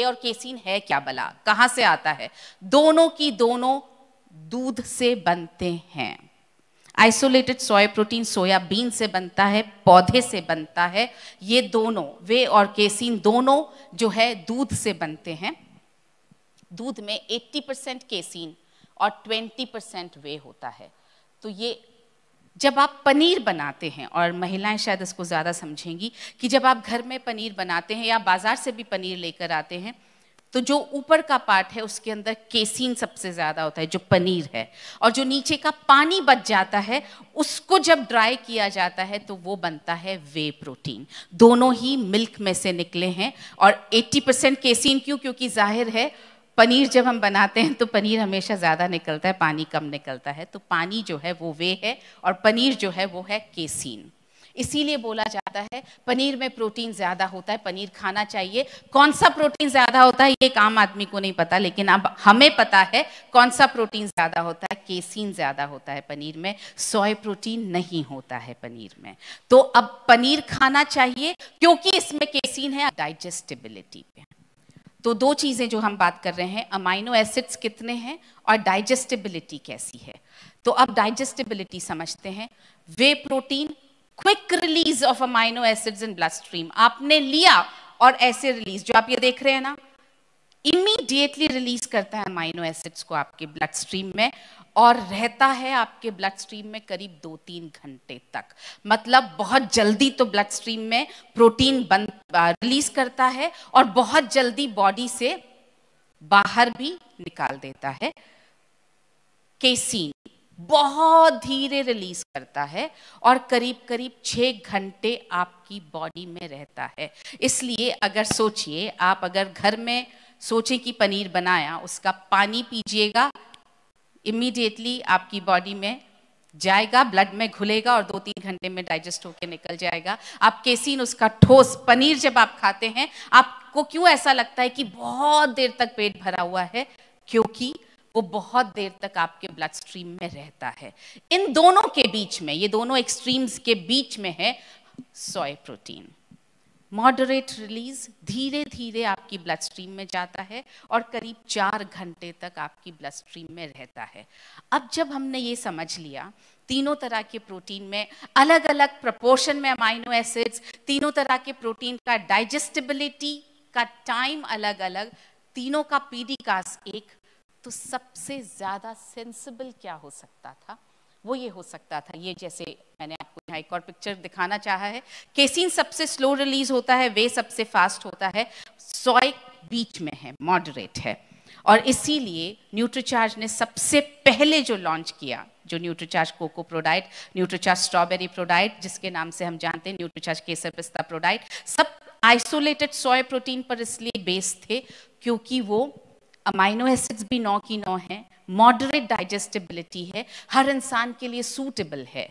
ले और केसीन है क्या बला कहां से आता है दोनों की दोनों दूध से बनते हैं आइसोलेटेड सोया प्रोटीन सोयाबीन से बनता है पौधे से बनता है ये दोनों वे और केसीन दोनों जो है दूध से बनते हैं दूध में 80 परसेंट केसीन और 20 परसेंट वे होता है तो ये जब आप पनीर बनाते हैं और महिलाएं शायद इसको ज़्यादा समझेंगी कि जब आप घर में पनीर बनाते हैं या बाज़ार से भी पनीर लेकर आते हैं तो जो ऊपर का पार्ट है उसके अंदर केसिन सबसे ज़्यादा होता है जो पनीर है और जो नीचे का पानी बच जाता है उसको जब ड्राई किया जाता है तो वो बनता है वे प्रोटीन दोनों ही मिल्क में से निकले हैं और 80 परसेंट केसिन क्यों क्योंकि जाहिर है पनीर जब हम बनाते हैं तो पनीर हमेशा ज़्यादा निकलता है पानी कम निकलता है तो पानी जो है वो वे है और पनीर जो है वो है केसीन इसीलिए बोला जाता है पनीर में प्रोटीन ज़्यादा होता है पनीर खाना चाहिए कौन सा प्रोटीन ज़्यादा होता है ये एक आम आदमी को नहीं पता लेकिन अब हमें पता है कौन सा प्रोटीन ज़्यादा होता है केसीन ज़्यादा होता है पनीर में सोए प्रोटीन नहीं होता है पनीर में तो अब पनीर खाना चाहिए क्योंकि इसमें केसीन है डाइजेस्टिबिलिटी पे तो दो चीज़ें जो हम बात कर रहे हैं अमाइनो एसिड्स कितने हैं और डाइजेस्टिबिलिटी कैसी है तो अब डाइजेस्टिबिलिटी समझते हैं whey protein quick release of amino acids in blood stream आपने लिया और ऐसे रिलीज जो आप ये देख रहे हैं ना इमीडिएटली रिलीज करता है अमाइनो एसिड्स को आपके ब्लड स्ट्रीम में और रहता है आपके ब्लड स्ट्रीम में करीब दो तीन घंटे तक मतलब बहुत जल्दी तो ब्लड स्ट्रीम में प्रोटीन बन रिलीज करता है और बहुत जल्दी बॉडी से बाहर भी निकाल देता है केसीन बहुत धीरे रिलीज करता है और करीब करीब छः घंटे आपकी बॉडी में रहता है इसलिए अगर सोचिए आप अगर घर में सोचें कि पनीर बनाया उसका पानी पीजिएगा इमीडिएटली आपकी बॉडी में जाएगा ब्लड में घुलेगा और दो तीन घंटे में डाइजेस्ट होकर निकल जाएगा आप केसिन उसका ठोस पनीर जब आप खाते हैं आपको क्यों ऐसा लगता है कि बहुत देर तक पेट भरा हुआ है क्योंकि वो बहुत देर तक आपके ब्लड स्ट्रीम में रहता है इन दोनों के बीच में ये दोनों एक्सट्रीम्स के बीच में है सोए प्रोटीन मॉडरेट रिलीज धीरे धीरे आपकी ब्लड स्ट्रीम में जाता है और करीब चार घंटे तक आपकी ब्लड स्ट्रीम में रहता है अब जब हमने ये समझ लिया तीनों तरह के प्रोटीन में अलग अलग प्रपोर्शन में अमाइनो एसिड्स तीनों तरह के प्रोटीन का डाइजेस्टिबिलिटी का टाइम अलग अलग तीनों का पीडी कास एक तो सबसे ज़्यादा सेंसिबल क्या हो सकता था वो ये हो सकता था ये जैसे मैंने यहाँ एक और पिक्चर दिखाना चाहा है केसिन सबसे स्लो रिलीज होता है वे सबसे फास्ट होता है सॉय बीच में है मॉडरेट है और इसीलिए न्यूट्रीचार्ज ने सबसे पहले जो लॉन्च किया जो न्यूट्रीचार्ज कोको प्रोडाइट न्यूट्रीचार्ज स्ट्रॉबेरी प्रोडाइट जिसके नाम से हम जानते हैं न्यूट्रीचार्ज केसर पिस्ता प्रोडाइट सब आइसोलेटेड सोया प्रोटीन पर इसलिए बेस्ड थे क्योंकि वो अमाइनो एसिड्स भी नौ की नौ हैं मॉडरेट डाइजेस्टिबिलिटी है हर इंसान के लिए सूटेबल है